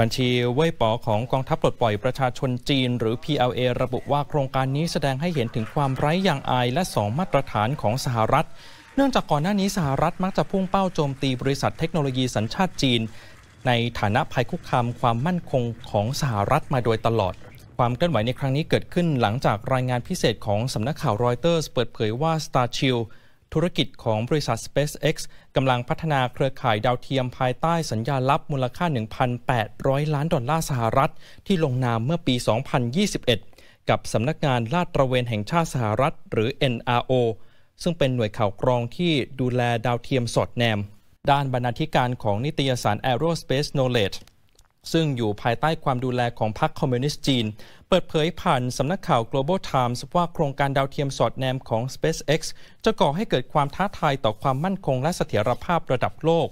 บัญชีเว่ยป๋อของกองทัพปลดปล่อยประชาชนจีนหรือ PLA ระบุว่าโครงการนี้แสดงให้เห็นถึงความไร้ยางอายและสองมาตรฐานของสหรัฐ เนื่องจากก่อนหน้านี้สหรัฐมักจะพุ่งเป้าโจมตีบริษัทเทคโนโลยีสัญชาติจีน ในฐานะภัยคุกคามความมั่นคงของสหรัฐมาโดยตลอด ความเคลื่อนไหวในครั้งนี้เกิดขึ้นหลังจากรายงานพิเศษของสำนักข่าวรอยเตอร์สเปิดเผยว่า Starchill ธุรกิจของบริษัท SpaceX กำลังพัฒนาเครือข่ายดาวเทียมภายใต้สัญญาลับมูลค่า 1,800 ล้านดอลลาร์สหรัฐ ที่ลงนามเมื่อปี 2021 กับสำนักงานลาดตระเวนแห่งชาติสหรัฐหรือ NRO ซึ่งเป็นหน่วยข่าวกรองที่ดูแลดาวเทียมสอดแนม ด้านบรรณาธิการของนิตยสาร Aerospace Knowledge ซึ่งอยู่ภายใต้ความดูแลของพรรคคอมมิวนิสต์จีน เปิดเผยผ่านสำนักข่าว Global Times ว่าโครงการดาวเทียมสอดแนมของ SpaceX จะก่อให้เกิดความท้าทายต่อความมั่นคงและเสถียรภาพระดับโลก